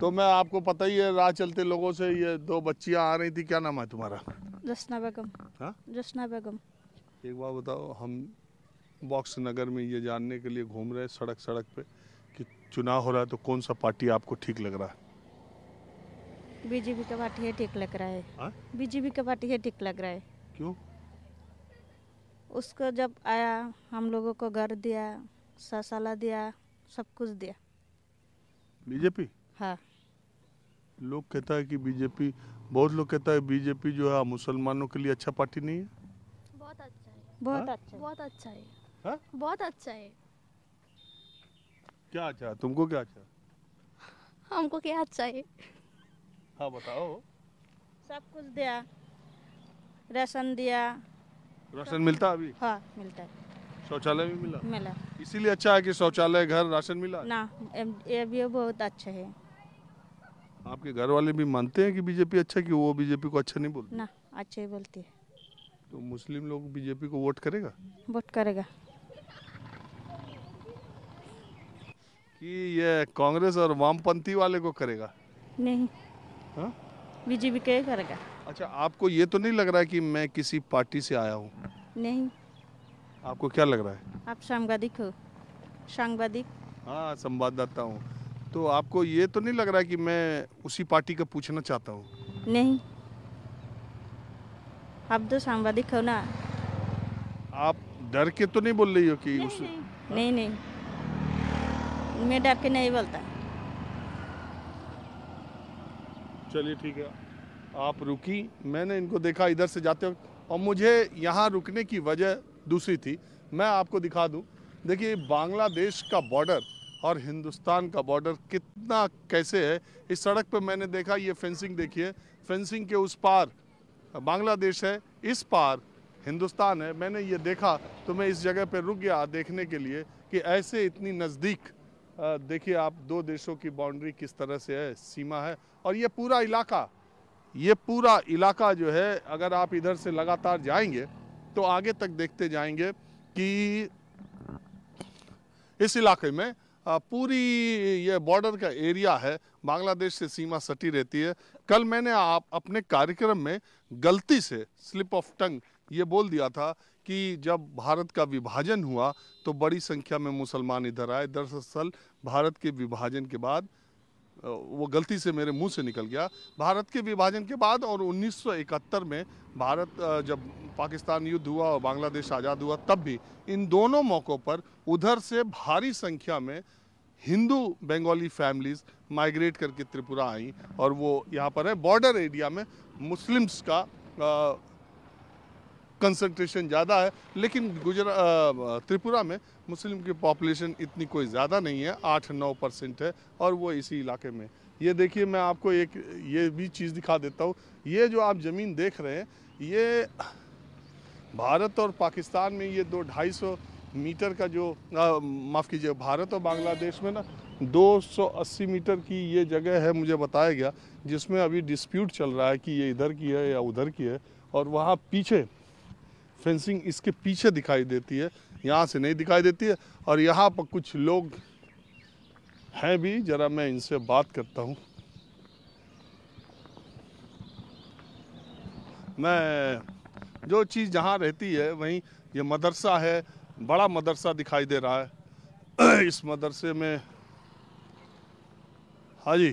तो मैं आपको पता ही है राह चलते लोगों से ये दो बच्चियां आ रही थी क्या नाम है तुम्हारा जसना बेगम जश्ना हाँ? जसना बेगम एक बार बताओ हम बॉक्स नगर में ये जानने के लिए घूम रहे सड़क सड़क पे कि चुनाव हो रहा है तो कौन सा पार्टी आपको ठीक लग रहा है बीजेपी का पार्टी है ठीक लग रहा है हाँ? बीजेपी का पार्टी है ठीक लग रहा है क्यों उसको जब आया हम लोगों को घर दिया ससाला दिया सब कुछ दिया बीजेपी हाँ। लोग कहता है कि बीजेपी बहुत लोग कहता है बीजेपी जो है मुसलमानों के लिए अच्छा पार्टी नहीं है बहुत अच्छा है बहुत हाँ? अच्छा बहुत अच्छा है हा? बहुत अच्छा है क्या अच्छा तुमको क्या अच्छा हमको क्या अच्छा है हाँ बताओ सब कुछ दिया राशन दिया राशन मिलता अभी हाँ मिलता है शौचालय भी मिला मिला इसीलिए अच्छा है कि शौचालय घर राशन मिला ना ये भी बहुत अच्छा है आपके घर वाले भी मानते हैं कि बीजेपी अच्छा कि वो बीजेपी को अच्छा नहीं बोलते ना अच्छा ही बोलती है तो मुस्लिम लोग बीजेपी को वोट करेगा वोट करेगा कि ये कांग्रेस और वामपंथी वाले को करेगा नहीं हाँ? बीजेपी के करेगा अच्छा आपको ये तो नहीं लग रहा है कि मैं किसी पार्टी से आया हूँ नहीं आपको क्या लग रहा है आप सांवादिक हो सांवादिक हाँ संवाददाता हूँ तो आपको ये तो नहीं लग रहा कि मैं उसी पार्टी का पूछना चाहता हूँ नहीं आप तो सांवादिक हो ना आप डर के तो नहीं बोल रही हो कि नहीं उस... नहीं, नहीं नहीं मैं डर के नहीं बोलता चलिए ठीक है आप रुकी मैंने इनको देखा इधर से जाते वक्त और मुझे यहाँ रुकने की वजह दूसरी थी मैं आपको दिखा दूँ देखिए बांग्लादेश का बॉर्डर और हिंदुस्तान का बॉर्डर कितना कैसे है इस सड़क पर मैंने देखा ये फेंसिंग देखिए फेंसिंग के उस पार बांग्लादेश है इस पार हिंदुस्तान है मैंने ये देखा तो मैं इस जगह पर रुक गया देखने के लिए कि ऐसे इतनी नज़दीक देखिए आप दो देशों की बाउंड्री किस तरह से है सीमा है और ये पूरा इलाका ये पूरा इलाका जो है अगर आप इधर से लगातार जाएंगे तो आगे तक देखते जाएंगे कि इस इलाके में पूरी ये बॉर्डर का एरिया है बांग्लादेश से सीमा सटी रहती है कल मैंने आप अपने कार्यक्रम में गलती से स्लिप ऑफ टंग ये बोल दिया था कि जब भारत का विभाजन हुआ तो बड़ी संख्या में मुसलमान इधर आए दरअसल भारत के विभाजन के बाद वो गलती से मेरे मुंह से निकल गया भारत के विभाजन के बाद और 1971 में भारत जब पाकिस्तान युद्ध हुआ और बांग्लादेश आज़ाद हुआ तब भी इन दोनों मौक़ों पर उधर से भारी संख्या में हिंदू बंगाली फैमिलीज़ माइग्रेट करके त्रिपुरा आई और वो यहाँ पर है बॉर्डर एरिया में मुस्लिम्स का आ, कंसंट्रेशन ज़्यादा है लेकिन गुजरा त्रिपुरा में मुस्लिम की पॉपुलेशन इतनी कोई ज़्यादा नहीं है आठ नौ परसेंट है और वो इसी इलाके में ये देखिए मैं आपको एक ये भी चीज़ दिखा देता हूँ ये जो आप ज़मीन देख रहे हैं ये भारत और पाकिस्तान में ये दो ढाई सौ मीटर का जो माफ़ कीजिए भारत और बांग्लादेश में ना 280 मीटर की ये जगह है मुझे बताया गया जिसमें अभी डिस्प्यूट चल रहा है कि ये इधर की है या उधर की है और वहाँ पीछे फेंसिंग इसके पीछे दिखाई देती है यहाँ से नहीं दिखाई देती है और यहाँ पर कुछ लोग हैं भी ज़रा मैं इनसे बात करता हूँ मैं जो चीज़ जहाँ रहती है वहीं ये मदरसा है बड़ा मदरसा दिखाई दे रहा है इस मदरसे में हाँ जी